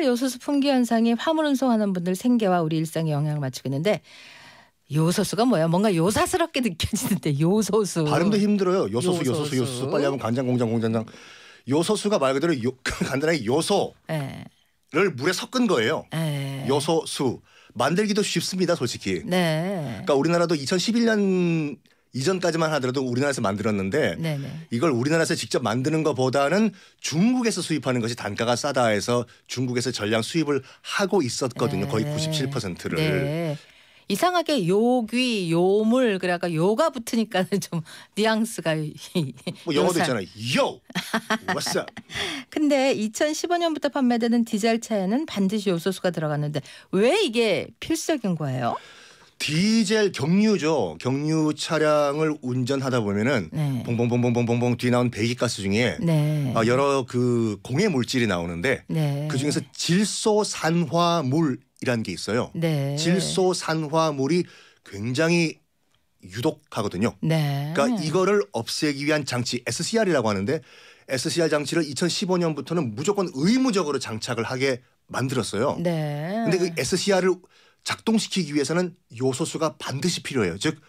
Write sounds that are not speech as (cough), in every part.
쌀 요소수 품귀 현상이 화물 운송하는 분들 생계와 우리 일상에 영향을 미치고 있는데 요소수가 뭐야? 뭔가 요사스럽게 (laughs) 느껴지는데 요소수. 발음도 힘들어요. 요소수, 요소수, 요소수. 요소수. 빨리 하면 간장, 공장, 공장장. 요소수가 말 그대로 요, (laughs) 간단하게 요소를 네. 물에 섞은 거예요. 네. 요소수. 만들기도 쉽습니다, 솔직히. 네. 그러니까 우리나라도 2011년 이전까지만 하더라도 우리나라에서 만들었는데 네네. 이걸 우리나라에서 직접 만드는 것보다는 중국에서 수입하는 것이 단가가 싸다 해서 중국에서 전량 수입을 하고 있었거든요. 거의 97%를. 네. 이상하게 요귀 요물 그래가 요가 붙으니까는 좀 (laughs) 뉘앙스가 뭐 영어도 있잖아요. 요 w h 근데 2015년부터 판매되는 디젤 차에는 반드시 요소수가 들어갔는데 왜 이게 필수적인 거예요? 디젤 경유죠. 경유 차량을 운전하다 보면은 네. 봉봉봉봉봉봉 뒤에 나온 배기가스 중에 네. 아, 여러 그 공해 물질이 나오는데 네. 그 중에서 질소산화물이라는 게 있어요. 네. 질소산화물이 굉장히 유독하거든요. 네. 그러니까 이거를 없애기 위한 장치 SCR이라고 하는데 SCR 장치를 2015년부터는 무조건 의무적으로 장착을 하게 만들었어요. 네. 근데 그 SCR을 작동시키기 위해서는 요소수가 반드시 필요해요. 즉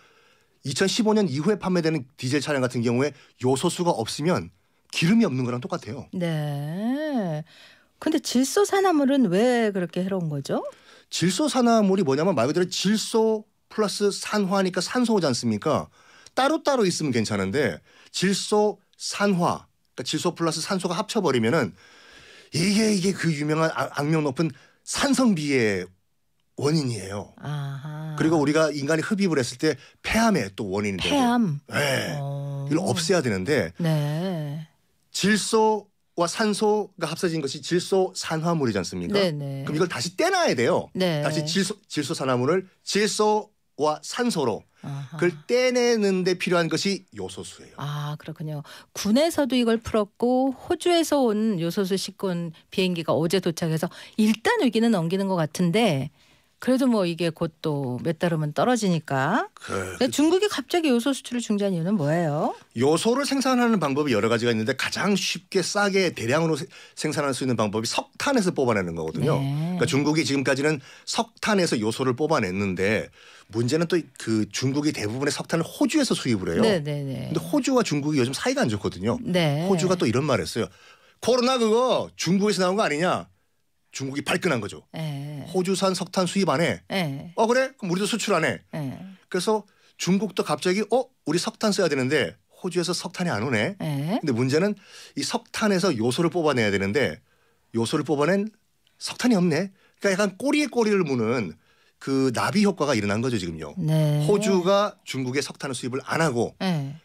2015년 이후에 판매되는 디젤 차량 같은 경우에 요소수가 없으면 기름이 없는 거랑 똑같아요. 네. 근데 질소 산화물은 왜 그렇게 해로운 거죠? 질소 산화물이 뭐냐면 말 그대로 질소 플러스 산화니까 산소 오지 않습니까? 따로따로 있으면 괜찮은데 질소 산화 그러니까 질소 플러스 산소가 합쳐버리면은 이게 이게 그 유명한 아, 악명 높은 산성비의 원인이에요. 아하. 그리고 우리가 인간이 흡입을 했을 때 폐암의 또 원인이 되고. 폐암. 네. 이걸 없애야 되는데 네. 질소와 산소가 합쳐진 것이 질소 산화물이지 않습니까? 네네. 네. 그럼 이걸 다시 떼놔야 돼요. 네. 다시 질소 질소 산화물을 질소와 산소로 아하. 그걸 떼내는데 필요한 것이 요소수예요. 아 그렇군요. 군에서도 이걸 풀었고 호주에서 온 요소수 식권 비행기가 어제 도착해서 일단 위기는 넘기는 것 같은데 그래도 뭐 이게 곧 또 몇 달 후면 떨어지니까. 그... 중국이 갑자기 요소 수출을 중지한 이유는 뭐예요? 요소를 생산하는 방법이 여러 가지가 있는데 가장 쉽게 싸게 대량으로 생산할 수 있는 방법이 석탄에서 뽑아내는 거거든요. 네. 그러니까 중국이 지금까지는 석탄에서 요소를 뽑아냈는데 문제는 또 그 중국이 대부분의 석탄을 호주에서 수입을 해요. 네네네. 네, 네. 근데 호주와 중국이 요즘 사이가 안 좋거든요. 네. 호주가 또 이런 말했어요. 코로나 그거 중국에서 나온 거 아니냐? 중국이 발끈한 거죠. 네. 호주산 석탄 수입 안 해. 네. 어 그래? 그럼 우리도 수출 안 해. 네. 그래서 중국도 갑자기 어 우리 석탄 써야 되는데 호주에서 석탄이 안 오네. 네. 근데 문제는 이 석탄에서 요소를 뽑아내야 되는데 요소를 뽑아낸 석탄이 없네. 그러니까 약간 꼬리에 꼬리를 무는 그 나비 효과가 일어난 거죠 지금요. 네. 호주가 중국에 석탄을 수입을 안 하고 네.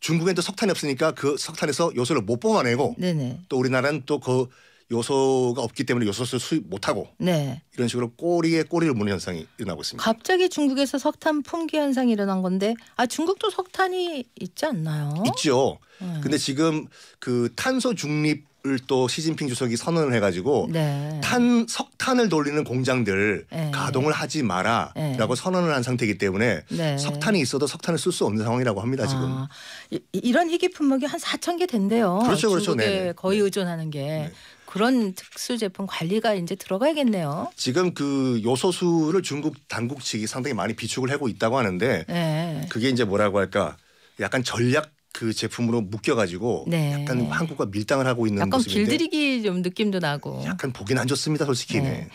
중국엔 또 석탄이 없으니까 그 석탄에서 요소를 못 뽑아내고 네네. 또 우리나라는 또그 요소가 없기 때문에 요소를 수입 못하고 네. 이런 식으로 꼬리에 꼬리를 무는 현상이 일어나고 있습니다. 갑자기 중국에서 석탄 품귀 현상이 일어난 건데 아 중국도 석탄이 있지 않나요? 있죠. 네. 근데 지금 그 탄소 중립 을또 시진핑 주석이 선언을 해가지고 네. 탄 석탄을 돌리는 공장들 네. 가동을 하지 마라라고 네. 선언을 한 상태이기 때문에 네. 석탄이 있어도 석탄을 쓸 수 없는 상황이라고 합니다 지금. 아, 이, 런 희귀 품목이 한 4천 개 된대요. 그렇죠, 그렇죠. 네, 거의 의존하는 게. 그런 특수 제품 관리가 이제 들어가야겠네요. 지금 그 요소수를 중국 당국 측이 상당히 많이 비축을 하고 있다고 하는데 네. 그게 이제 뭐라고 할까 약간 전략 그 제품으로 묶여가지고 네. 약간 한국과 밀당을 하고 있는 약간 모습인데 길들이기 좀 느낌도 나고 약간 보기는 안 좋습니다 솔직히. 네.